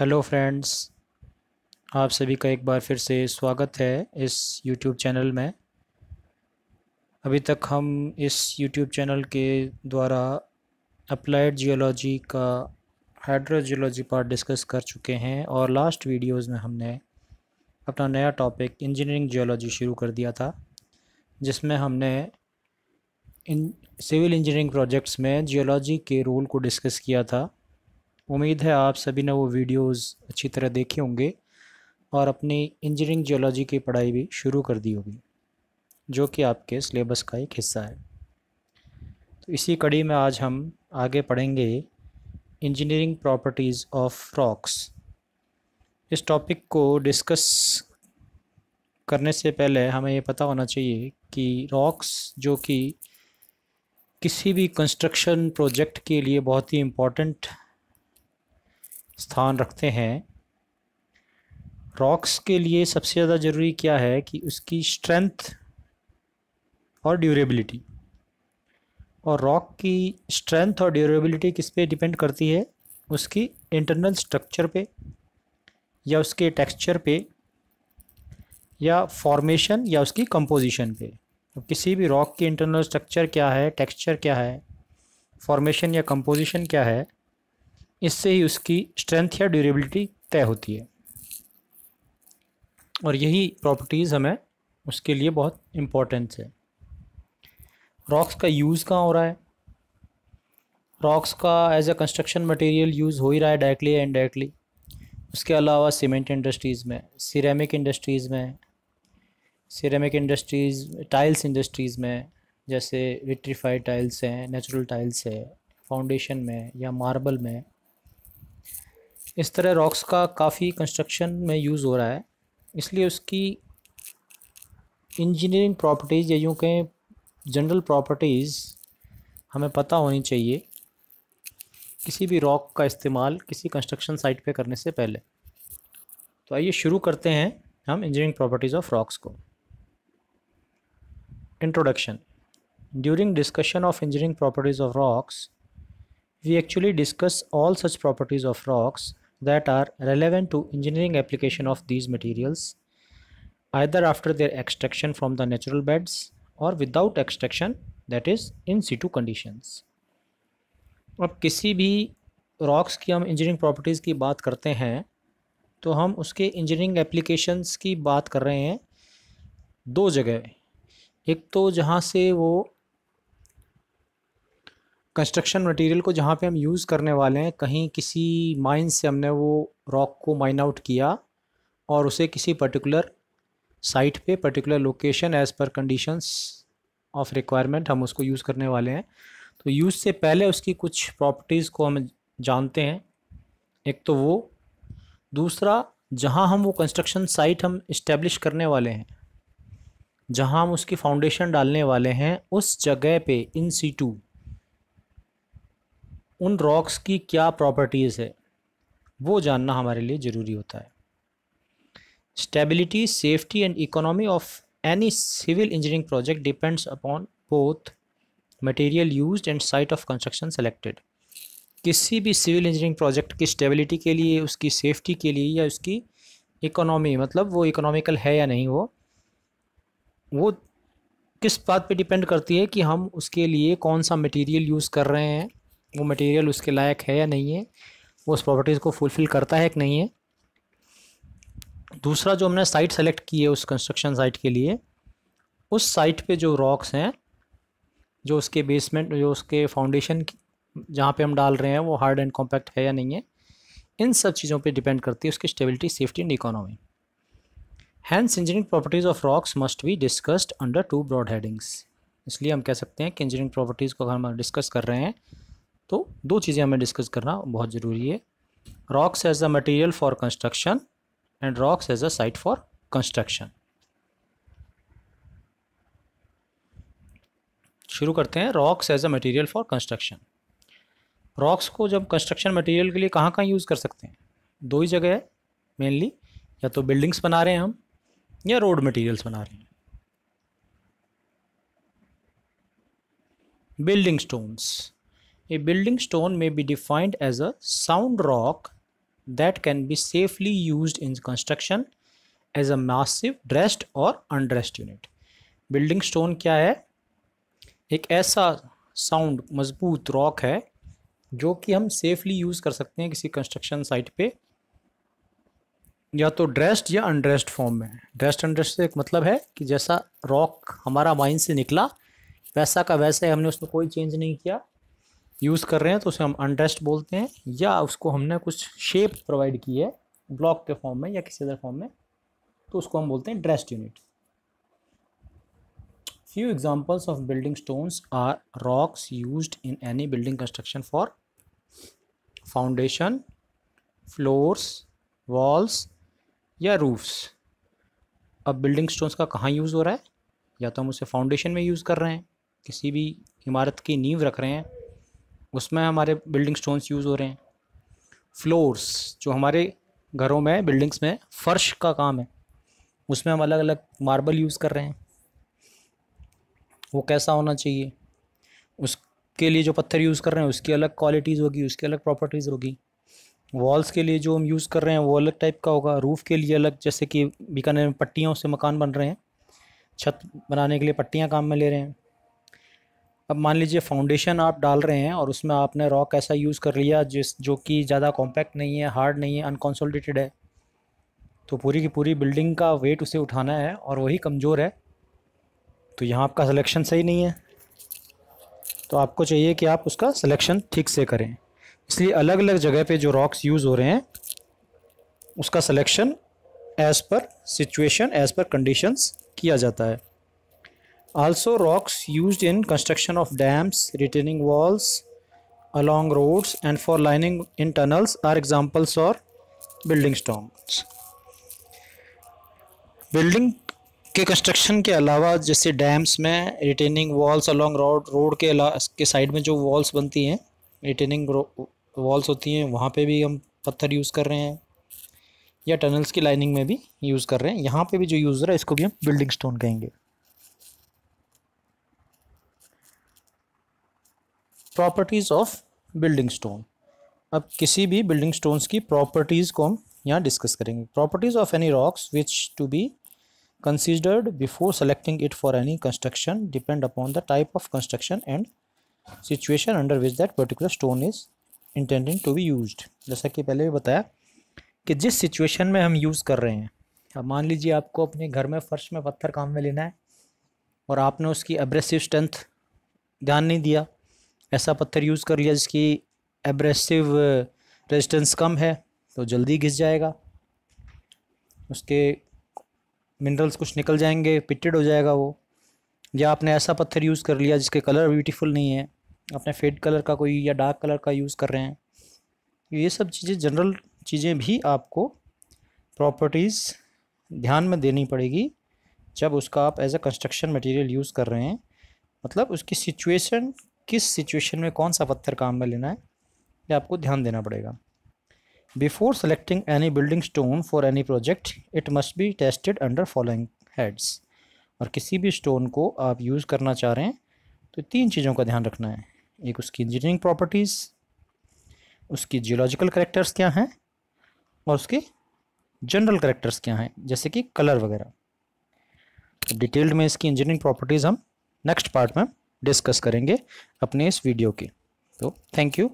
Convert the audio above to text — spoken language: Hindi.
हेलो फ्रेंड्स आप सभी का एक बार फिर से स्वागत है इस यूट्यूब चैनल में अभी तक हम इस यूट्यूब चैनल के द्वारा अप्लाइड जियोलॉजी का हाइड्रोजियोलॉजी पार्ट डिस्कस कर चुके हैं और लास्ट वीडियोस में हमने अपना नया टॉपिक इंजीनियरिंग जियोलॉजी शुरू कर दिया था जिसमें हमने इन सिविल इंजीनियरिंग प्रोजेक्ट्स में जियोलॉजी के रोल को डिस्कस किया था उम्मीद है आप सभी ने वो वीडियोस अच्छी तरह देखे होंगे और अपनी इंजीनियरिंग जियोलॉजी की पढ़ाई भी शुरू कर दी होगी जो कि आपके सिलेबस का एक हिस्सा है तो इसी कड़ी में आज हम आगे पढ़ेंगे इंजीनियरिंग प्रॉपर्टीज़ ऑफ रॉक्स इस टॉपिक को डिस्कस करने से पहले हमें ये पता होना चाहिए कि रॉक्स जो कि किसी भी कंस्ट्रक्शन प्रोजेक्ट के लिए बहुत ही इम्पॉर्टेंट स्थान रखते हैं रॉक्स के लिए सबसे ज़्यादा ज़रूरी क्या है कि उसकी स्ट्रेंथ और ड्यूरेबिलिटी और रॉक की स्ट्रेंथ और ड्यूरेबिलिटी किस पे डिपेंड करती है उसकी इंटरनल स्ट्रक्चर पे या उसके टेक्सचर पे या फॉर्मेशन या उसकी कंपोजिशन पे अब किसी भी रॉक की इंटरनल स्ट्रक्चर क्या है टेक्सचर क्या है फॉर्मेशन या कंपोजिशन क्या है इससे ही उसकी स्ट्रेंथ या ड्यूरेबिलिटी तय होती है और यही प्रॉपर्टीज़ हमें उसके लिए बहुत इम्पोर्टेंस है रॉक्स का यूज़ कहाँ हो रहा है रॉक्स का as a construction material use हो ही रहा है डायरेक्टली या डायरेक्टली उसके अलावा सीमेंट इंडस्ट्रीज़ में सिरेमिक इंडस्ट्रीज़ में सिरेमिक इंडस्ट्रीज़ टाइल्स इंडस्ट्रीज़ में जैसे विट्रीफाइड टाइल्स हैं नेचुरल टाइल्स है फाउंडेशन में या मार्बल में इस तरह रॉक्स का काफ़ी कंस्ट्रक्शन में यूज़ हो रहा है इसलिए उसकी इंजीनियरिंग प्रॉपर्टीज़ या यूँ कहें जनरल प्रॉपर्टीज़ हमें पता होनी चाहिए किसी भी रॉक का इस्तेमाल किसी कंस्ट्रक्शन साइट पे करने से पहले तो आइए शुरू करते हैं हम इंजीनियरिंग प्रॉपर्टीज़ ऑफ रॉक्स को introduction during discussion of engineering properties of rocks we actually discuss all such properties of rocks that are relevant to engineering application of these materials either after their extraction from the natural beds or without extraction that is in situ conditions अब किसी भी रॉक्स की हम इंजीनियरिंग प्रॉपर्टीज़ की बात करते हैं तो हम उसके इंजीनियरिंग एप्लीकेशंस की बात कर रहे हैं दो जगह एक तो जहाँ से वो कंस्ट्रक्शन मटेरियल को जहाँ पे हम यूज़ करने वाले हैं कहीं किसी माइन से हमने वो रॉक को माइन आउट किया और उसे किसी पर्टिकुलर साइट पे particular location as per conditions of requirement हम उसको यूज़ करने वाले हैं तो यूज़ से पहले उसकी कुछ प्रॉपर्टीज़ को हम जानते हैं एक तो वो दूसरा जहाँ हम वो कंस्ट्रक्शन साइट हम इस्टेब्लिश करने वाले हैं जहाँ हम उसकी फाउंडेशन डालने वाले हैं उस जगह पे इन सी टू उन रॉक्स की क्या प्रॉपर्टीज़ है वो जानना हमारे लिए ज़रूरी होता है stability safety and economy of any civil engineering project depends upon both material used and site of construction selected किसी भी सिविल इंजीनियरिंग प्रोजेक्ट की स्टेबिलिटी के लिए उसकी सेफ्टी के लिए या उसकी इकोनॉमी मतलब वो इकोनॉमिकल है या नहीं वो वो किस बात पे डिपेंड करती है कि हम उसके लिए कौन सा मटेरियल यूज़ कर रहे हैं वो मटेरियल उसके लायक है या नहीं है वो उस प्रॉपर्टीज़ को फुलफ़िल करता है कि नहीं है दूसरा जो हमने साइट सेलेक्ट की है उस कंस्ट्रक्शन साइट के लिए उस साइट पे जो रॉक्स हैं जो उसके बेसमेंट जो उसके फाउंडेशन जहाँ पे हम डाल रहे हैं वो हार्ड एंड कॉम्पैक्ट है या नहीं है इन सब चीज़ों पे डिपेंड करती है उसकी stability safety and economy hence engineering properties of rocks must be discussed under two broad headings इसलिए हम कह सकते हैं कि इंजीनियरिंग प्रॉपर्टीज़ को अगर हम डिस्कस कर रहे हैं तो दो चीज़ें हमें डिस्कस करना बहुत ज़रूरी है rocks as a material for construction and rocks as a site for construction शुरू करते हैं rocks as a material for construction rocks को जब कंस्ट्रक्शन मटेरियल के लिए कहाँ कहाँ यूज़ कर सकते हैं दो ही जगह है मेनली या तो बिल्डिंग्स बना रहे हैं हम या रोड मटेरियल्स बना रहे हैं building stones A building stone में be defined as a sound rock that can be safely use in construction as a massive dressed और undressed यूनिट बिल्डिंग स्टोन क्या है एक ऐसा साउंड मजबूत रॉक है जो कि हम सेफली यूज़ कर सकते हैं किसी कंस्ट्रक्शन साइट पे या तो ड्रेस्ड या अनड्रेस्ड फॉर्म में ड्रेस्ड अनड्रेस्ड से एक मतलब है कि जैसा रॉक हमारा माइंड से निकला वैसा का वैसा है हमने उसमें कोई चेंज नहीं किया यूज़ कर रहे हैं तो उसे हम अनड्रेस्ट बोलते हैं या उसको हमने कुछ शेप प्रोवाइड की है ब्लॉक के फॉर्म में या किसी अदर फॉर्म में तो उसको हम बोलते हैं dressed unit few examples of building stones are rocks use in any building construction for foundation floors walls या रूफ्स अब बिल्डिंग स्टोन्स का कहाँ यूज़ हो रहा है या तो हम उसे फाउंडेशन में यूज़ कर रहे हैं किसी भी इमारत की नींव रख रहे हैं उसमें हमारे बिल्डिंग स्टोन्स यूज़ हो रहे हैं फ्लोर्स जो हमारे घरों में बिल्डिंग्स में फ़र्श का काम है उसमें हम अलग अलग मार्बल यूज़ कर रहे हैं वो कैसा होना चाहिए उसके लिए जो पत्थर यूज़ कर रहे हैं उसकी अलग क्वालिटीज़ होगी उसकी अलग प्रॉपर्टीज़ होगी वॉल्स के लिए जो हम यूज़ कर रहे हैं वो अलग टाइप का होगा रूफ़ के लिए अलग जैसे कि बीकानेर में पट्टियों से मकान बन रहे हैं छत बनाने के लिए पट्टियाँ काम में ले रहे हैं अब मान लीजिए फाउंडेशन आप डाल रहे हैं और उसमें आपने रॉक ऐसा यूज़ कर लिया जिस जो कि ज़्यादा कॉम्पैक्ट नहीं है हार्ड नहीं है अनकॉन्सोलिडेटेड है तो पूरी की पूरी बिल्डिंग का वेट उसे उठाना है और वही कमज़ोर है तो यहाँ आपका सिलेक्शन सही नहीं है तो आपको चाहिए कि आप उसका सिलेक्शन ठीक से करें इसलिए अलग अलग जगह पे जो रॉक्स यूज़ हो रहे हैं उसका selection as per situation as per conditions किया जाता है Also rocks used in construction of dams, retaining walls, along roads and for lining in tunnels are examples or building stones. Building के कंस्ट्रक्शन के अलावा जैसे डैम्स में retaining walls along road road के के साइड में जो वॉल्स बनती हैं रिटेनिंग वॉल्स होती हैं वहाँ पे भी हम पत्थर यूज़ कर रहे हैं या टनल्स की लाइनिंग में भी यूज़ कर रहे हैं यहाँ पे भी जो यूज़ रहा है इसको भी हम बिल्डिंग स्टोन कहेंगे प्रॉपर्टीज़ ऑफ बिल्डिंग स्टोन अब किसी भी बिल्डिंग स्टोन्स की प्रॉपर्टीज़ को हम यहाँ डिस्कस करेंगे properties of any rocks which to be considered before selecting it for any construction depend upon the type of construction and situation under which that particular stone is intending to be use जैसा कि पहले भी बताया कि जिस सिचुएशन में हम यूज़ कर रहे हैं अब मान लीजिए आपको अपने घर में फर्श में पत्थर काम में लेना है और आपने उसकी एब्रेसिव स्ट्रेंथ ध्यान नहीं दिया ऐसा पत्थर यूज़ कर लिया जिसकी एब्रेसिव रेजिस्टेंस uh, कम है तो जल्दी घिस जाएगा उसके मिनरल्स कुछ निकल जाएंगे पिटेड हो जाएगा वो या आपने ऐसा पत्थर यूज़ कर लिया जिसके कलर ब्यूटीफुल नहीं है आपने फेड कलर का कोई या डार्क कलर का यूज़ कर रहे हैं ये सब चीज़ें जनरल चीज़ें भी आपको प्रॉपर्टीज़ ध्यान में देनी पड़ेगी जब उसका आप as a construction material use कर रहे हैं मतलब उसकी सिचुएशन किस सिचुएशन में कौन सा पत्थर काम में लेना है ये आपको ध्यान देना पड़ेगा before selecting any building stone for any project it must be tested under following heads और किसी भी स्टोन को आप यूज़ करना चाह रहे हैं तो तीन चीज़ों का ध्यान रखना है एक उसकी इंजीनियरिंग प्रॉपर्टीज़ उसकी जियोलॉजिकल करेक्टर्स क्या हैं और उसके जनरल करेक्टर्स क्या हैं जैसे कि कलर वगैरह डिटेल्ड तो में इसकी इंजीनियरिंग प्रॉपर्टीज़ हम नेक्स्ट पार्ट में डिस्कस करेंगे अपने इस वीडियो के तो थैंक यू